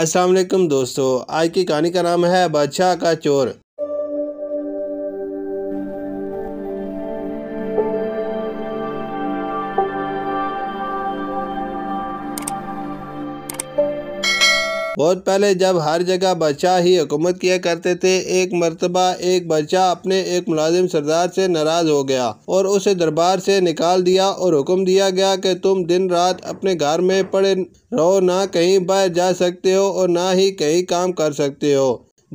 अस्सलाम वालेकुम दोस्तों आज की कहानी का नाम है बादशाह का चोर बहुत पहले जब हर जगह बच्चा ही हुकूमत किया करते थे एक मरतबा एक बच्चा अपने एक मुलाजिम सरदार से नाराज़ हो गया और उसे दरबार से निकाल दिया और हुक्म दिया गया कि तुम दिन रात अपने घर में पड़े रहो ना कहीं बाहर जा सकते हो और ना ही कहीं काम कर सकते हो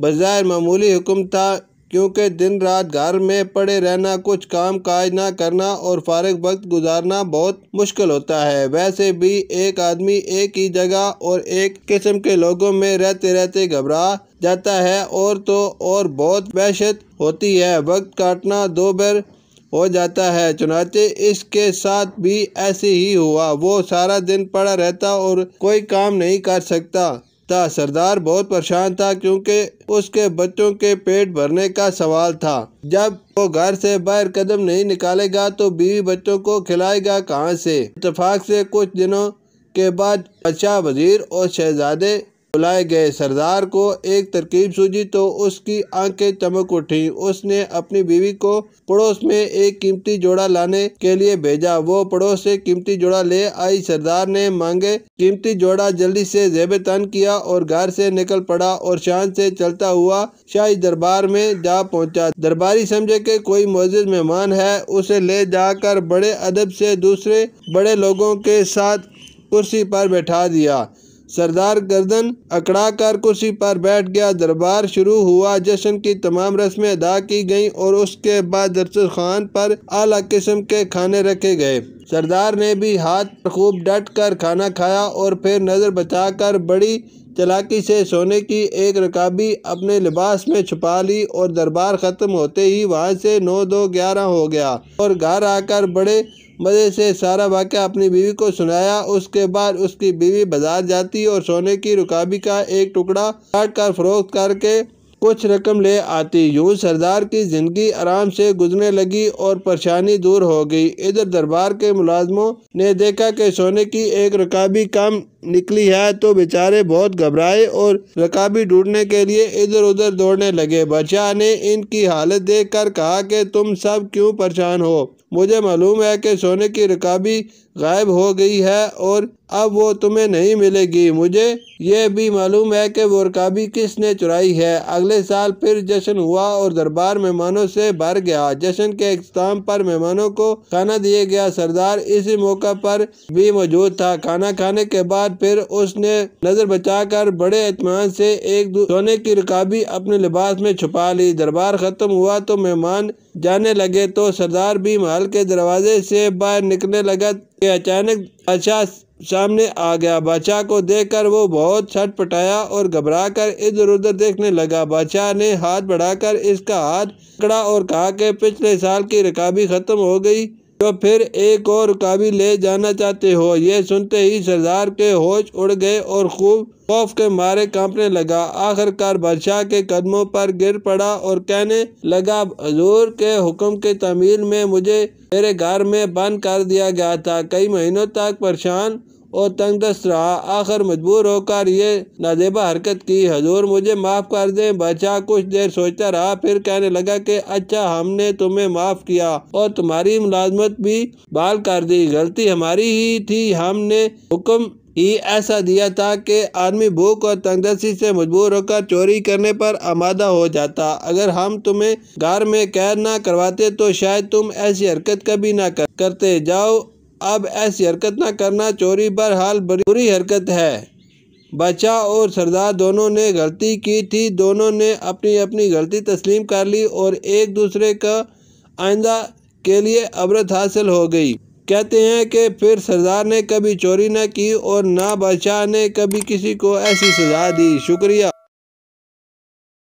बज़ाहिर मामूली हुक्म था क्योंकि दिन रात घर में पड़े रहना कुछ काम काज ना करना और फारग वक्त गुजारना बहुत मुश्किल होता है वैसे भी एक आदमी एक ही जगह और एक किस्म के लोगों में रहते रहते घबरा जाता है और तो और बहुत वहशत होती है वक्त काटना दो बार हो जाता है चुनाचे इसके साथ भी ऐसे ही हुआ वो सारा दिन पड़ा रहता और कोई काम नहीं कर सकता था सरदार बहुत परेशान था क्योंकि उसके बच्चों के पेट भरने का सवाल था जब वो घर से बाहर कदम नहीं निकालेगा तो बीवी बच्चों को खिलाएगा कहाँ से इतफाक से कुछ दिनों के बाद अच्छा वजीर और शहजादे बुलाए गए सरदार को एक तरकीब सूझी तो उसकी आंखें चमक उठी उसने अपनी बीवी को पड़ोस में एक कीमती जोड़ा लाने के लिए भेजा वो पड़ोस से कीमती जोड़ा ले आई सरदार ने मांगे कीमती जोड़ा जल्दी से तन किया और घर से निकल पड़ा और शान से चलता हुआ शाही दरबार में जा पहुंचा दरबारी समझे के कोई मौजूद मेहमान है उसे ले जाकर बड़े अदब से दूसरे बड़े लोगों के साथ कुर्सी पर बैठा दिया सरदार गर्दन अकड़ाकर कुर्सी पर बैठ गया दरबार शुरू हुआ जश्न की तमाम रस्में अदा की गईं और उसके बाद खान पर आला किस्म के खाने रखे गए सरदार ने भी हाथ पर खूब डट कर खाना खाया और फिर नज़र बचाकर बड़ी चलाकी से सोने की एक रकाबी अपने लिबास में छुपा ली और दरबार ख़त्म होते ही वहाँ से नौ दो ग्यारह हो गया और घर आकर बड़े मज़े से सारा वाक़ा अपनी बीवी को सुनाया उसके बाद उसकी बीवी बाजार जाती और सोने की रुकाबी का एक टुकड़ा काट कर फरोख्त करके कुछ रकम ले आती यूँ सरदार की ज़िंदगी आराम से गुजरने लगी और परेशानी दूर हो गई इधर दरबार के मुलाजमों ने देखा कि सोने की एक रकाबी कम निकली है तो बेचारे बहुत घबराए और रकाबी ढूंढने के लिए इधर उधर दौड़ने लगे बादशाह ने इनकी हालत देख कर कहा कि तुम सब क्यों परेशान हो मुझे मालूम है कि सोने की रकाबी गायब हो गई है और अब वो तुम्हें नहीं मिलेगी मुझे ये भी मालूम है कि वो रकाबी किसने चुराई है अगले साल फिर जश्न हुआ और दरबार मेहमानों से भर गया जश्न के अख्ताम पर मेहमानों को खाना दिया गया सरदार इसी मौका पर भी मौजूद था खाना खाने के बाद फिर उसने नजर बचाकर बड़े अतमान से एक सोने की रकाबी अपने लिबास में छुपा ली दरबार खत्म हुआ तो मेहमान जाने लगे तो सरदार भी महल के दरवाजे से बाहर निकलने लगा के अचानक अचा सामने आ गया बादशाह को देखकर वो बहुत छटपटाया और घबराकर इधर उधर देखने लगा बादशाह ने हाथ बढ़ाकर इसका हाथ पकड़ा और कहा कि पिछले साल की रकाबी ख़त्म हो गई तो फिर एक और काबिल ले जाना चाहते हो यह सुनते ही सरदार के होश उड़ गए और खूब खौफ के मारे कांपने लगा आखिरकार बादशाह के कदमों पर गिर पड़ा और कहने लगा हजूर के हुक्म के तमील में मुझे मेरे घर में बंद कर दिया गया था कई महीनों तक परेशान और तंग दस्त रहा आखिर मजबूर होकर ये नाजेबा हरकत की हजूर मुझे माफ़ कर दे बचा कुछ देर सोचता रहा फिर कहने लगा कि अच्छा हमने तुम्हें माफ़ किया और तुम्हारी मुलाजमत भी बहाल कर दी गलती हमारी ही थी हमने हुक्म ही ऐसा दिया था कि आदमी भूख और तंगदस्ती से मजबूर होकर चोरी करने पर आमादा हो जाता अगर हम तुम्हें घर में कैद ना करवाते तो शायद तुम ऐसी हरकत कभी ना कर, करते जाओ अब ऐसी हरकत ना करना चोरी बहरहाल बुरी हरकत है बच्चा और सरदार दोनों ने गलती की थी दोनों ने अपनी अपनी गलती तस्लीम कर ली और एक दूसरे का आइंदा के लिए अबरत हासिल हो गई कहते हैं कि फिर सरदार ने कभी चोरी ना की और ना बादशाह ने कभी किसी को ऐसी सजा दी शुक्रिया